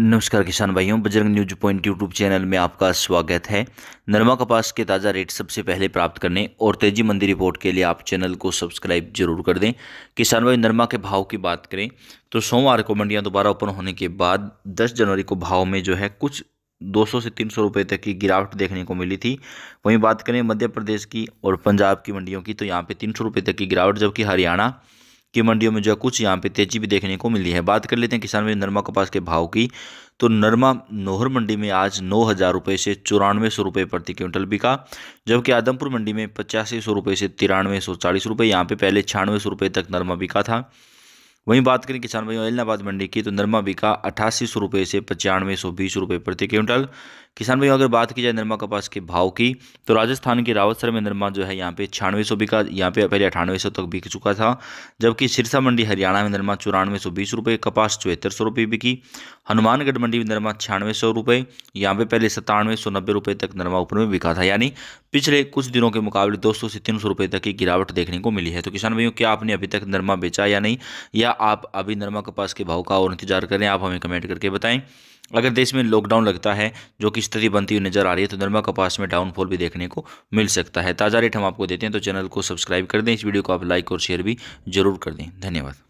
नमस्कार किसान भाइयों Bajrang news point YouTube channel में आपका स्वागत है नरमा कपास के ताज़ा रेट सबसे पहले प्राप्त करने और तेजी मंदी रिपोर्ट के लिए आप चैनल को सब्सक्राइब जरूर कर दें किसान भाई नरमा के भाव की बात करें तो सोमवार को मंडियां दोबारा ओपन होने के बाद 10 जनवरी को भाव में जो है कुछ दो से तीन सौ तक की गिरावट देखने को मिली थी वहीं बात करें मध्य प्रदेश की और पंजाब की मंडियों की तो यहाँ पर तीन सौ तक की गिरावट जबकि हरियाणा की मंडियों में जो है कुछ यहाँ पे तेजी भी देखने को मिली है बात कर लेते हैं किसान भाई नरमा कपास के भाव की तो नरमा नोहर मंडी में आज नौ हज़ार रुपये से चौरानवे सौ रुपये प्रति क्विंटल बिका जबकि आदमपुर मंडी में पचासी सौ रुपये से तिरानवे सौ चालीस रुपये यहाँ पे पहले छियानवे सौ रुपये तक नरमा बिका था वहीं बात करें किसान भाइयों एलनाबाद मंडी की तो नरमा बिका अठासी सौ रुपये से पचानवे सौ बीस रुपये प्रति क्विंटल किसान भाइयों अगर बात की जाए नरमा कपास के भाव की तो राजस्थान के रावतसर में नरमा जो है यहाँ पे छियानवे सौ बिका यहाँ पे पहले अठानवे सौ तक बिक चुका था जबकि सिरसा मंडी हरियाणा में नरमा चौरानवे सौ बीस रुपये कपास चौहत्तर सौ रुपये बिकी हनुमानगढ़ मंडी में नरमा छियानवे सौ रुपये यहाँ पे पहले सत्तानवे सौ नब्बे रुपये तक नरमा ऊपर में बिका था यानी पिछले कुछ दिनों के मुकाबले 200 से 300 रुपए तक की गिरावट देखने को मिली है तो किसान भाइयों क्या आपने अभी तक नरमा बेचा या नहीं या आप अभी नरमा कपास के भाव का और इंतजार करें आप हमें कमेंट करके बताएं अगर देश में लॉकडाउन लगता है जो कि स्थिति बनती हुई नजर आ रही है तो नरमा कपास में डाउनफॉल भी देखने को मिल सकता है ताज़ा रेट हम आपको देते हैं तो चैनल को सब्सक्राइब कर दें इस वीडियो को आप लाइक और शेयर भी जरूर कर दें धन्यवाद